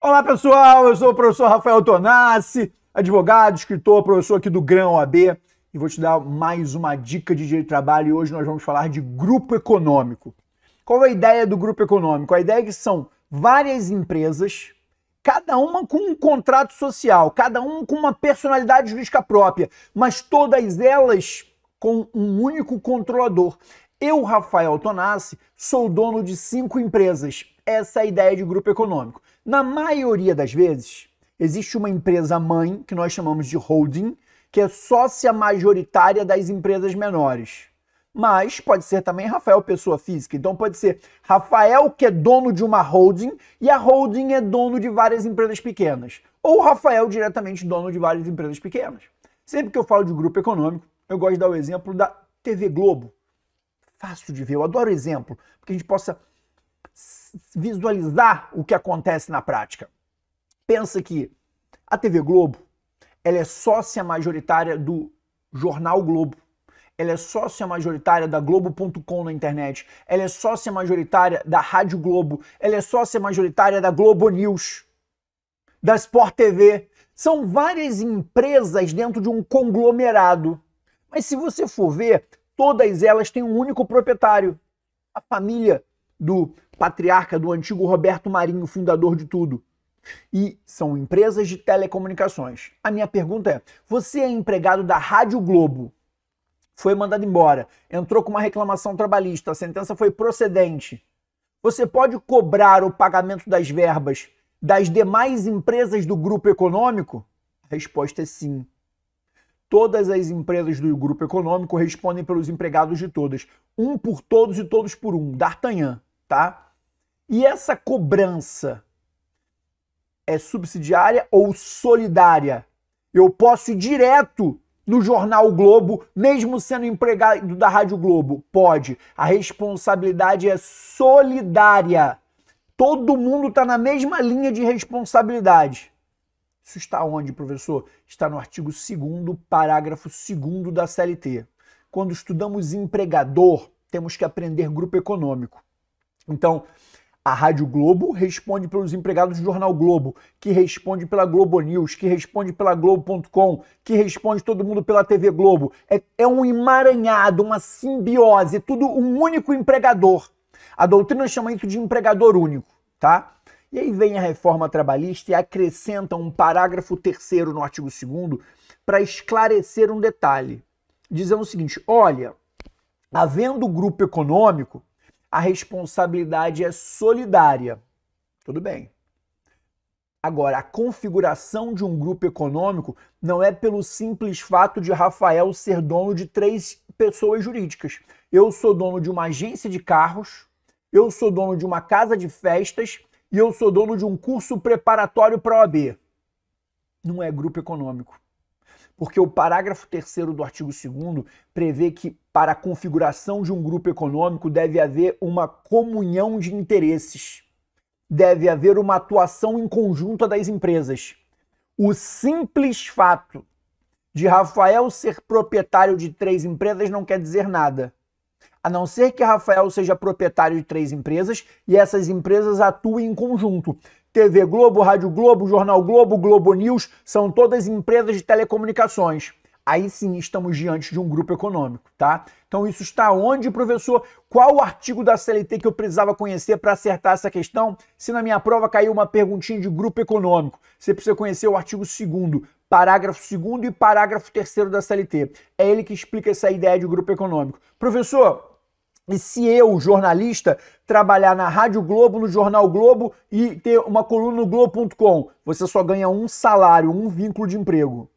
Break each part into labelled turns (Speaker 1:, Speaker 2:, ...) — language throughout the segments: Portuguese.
Speaker 1: Olá pessoal, eu sou o professor Rafael Tonassi, advogado, escritor, professor aqui do Grão AB e vou te dar mais uma dica de direito de trabalho e hoje nós vamos falar de grupo econômico. Qual é a ideia do grupo econômico? A ideia é que são várias empresas, cada uma com um contrato social, cada uma com uma personalidade jurídica própria, mas todas elas com um único controlador. Eu, Rafael Tonassi, sou dono de cinco empresas. Essa é a ideia de grupo econômico. Na maioria das vezes, existe uma empresa mãe, que nós chamamos de holding, que é sócia majoritária das empresas menores. Mas pode ser também Rafael pessoa física. Então pode ser Rafael que é dono de uma holding e a holding é dono de várias empresas pequenas, ou Rafael diretamente dono de várias empresas pequenas. Sempre que eu falo de grupo econômico, eu gosto de dar o exemplo da TV Globo fácil de ver. Eu adoro exemplo, porque a gente possa visualizar o que acontece na prática. Pensa que a TV Globo ela é sócia majoritária do jornal Globo. Ela é sócia majoritária da Globo.com na internet. Ela é sócia majoritária da Rádio Globo. Ela é sócia majoritária da Globo News, da Sport TV. São várias empresas dentro de um conglomerado. Mas se você for ver, todas elas têm um único proprietário, a família do patriarca do antigo Roberto Marinho, fundador de tudo. E são empresas de telecomunicações. A minha pergunta é: você é empregado da Rádio Globo? Foi mandado embora, entrou com uma reclamação trabalhista, a sentença foi procedente. Você pode cobrar o pagamento das verbas das demais empresas do grupo econômico? A resposta é sim. Todas as empresas do grupo econômico respondem pelos empregados de todas. Um por todos e todos por um. D'Artagnan, tá? E essa cobrança é subsidiária ou solidária? Eu posso ir direto no jornal Globo, mesmo sendo empregado da Rádio Globo? Pode. A responsabilidade é solidária. Todo mundo está na mesma linha de responsabilidade. Isso está onde, professor? Está no artigo 2 parágrafo 2 da CLT. Quando estudamos empregador, temos que aprender grupo econômico. Então, a Rádio Globo responde pelos empregados do Jornal Globo, que responde pela Globo News, que responde pela Globo.com, que responde todo mundo pela TV Globo. É, é um emaranhado, uma simbiose, tudo um único empregador. A doutrina chama isso de empregador único, tá? E aí vem a reforma trabalhista e acrescenta um parágrafo terceiro no artigo 2 para esclarecer um detalhe, dizendo o seguinte: olha, havendo grupo econômico, a responsabilidade é solidária. Tudo bem. Agora, a configuração de um grupo econômico não é pelo simples fato de Rafael ser dono de três pessoas jurídicas. Eu sou dono de uma agência de carros, eu sou dono de uma casa de festas e eu sou dono de um curso preparatório para a OAB. Não é grupo econômico. Porque o parágrafo 3 do artigo 2 prevê que, para a configuração de um grupo econômico, deve haver uma comunhão de interesses. Deve haver uma atuação em conjunto das empresas. O simples fato de Rafael ser proprietário de três empresas não quer dizer nada a não ser que Rafael seja proprietário de três empresas e essas empresas atuem em conjunto. TV Globo, Rádio Globo, Jornal Globo, Globo News são todas empresas de telecomunicações aí sim estamos diante de um grupo econômico, tá? Então isso está onde, professor? Qual o artigo da CLT que eu precisava conhecer para acertar essa questão? Se na minha prova caiu uma perguntinha de grupo econômico, você precisa conhecer o artigo 2 parágrafo 2 e parágrafo 3 da CLT. É ele que explica essa ideia de grupo econômico. Professor, e se eu, jornalista, trabalhar na Rádio Globo, no Jornal Globo e ter uma coluna no Globo.com, você só ganha um salário, um vínculo de emprego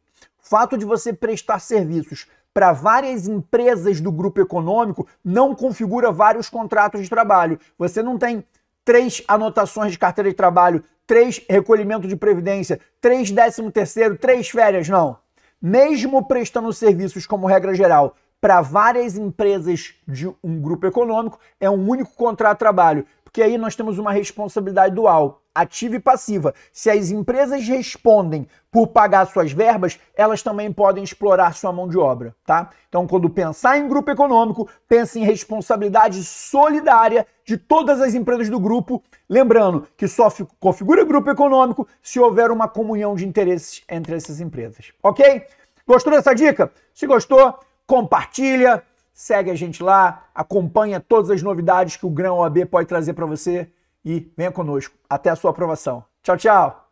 Speaker 1: fato de você prestar serviços para várias empresas do grupo econômico não configura vários contratos de trabalho. Você não tem três anotações de carteira de trabalho, três recolhimento de previdência, três décimo terceiro, três férias, não. Mesmo prestando serviços como regra geral para várias empresas de um grupo econômico, é um único contrato de trabalho, porque aí nós temos uma responsabilidade dual ativa e passiva. Se as empresas respondem por pagar suas verbas, elas também podem explorar sua mão de obra, tá? Então, quando pensar em grupo econômico, pense em responsabilidade solidária de todas as empresas do grupo, lembrando que só configura grupo econômico se houver uma comunhão de interesses entre essas empresas. OK? Gostou dessa dica? Se gostou, compartilha, segue a gente lá, acompanha todas as novidades que o Grão OAB pode trazer para você e venha conosco até a sua aprovação. Tchau, tchau!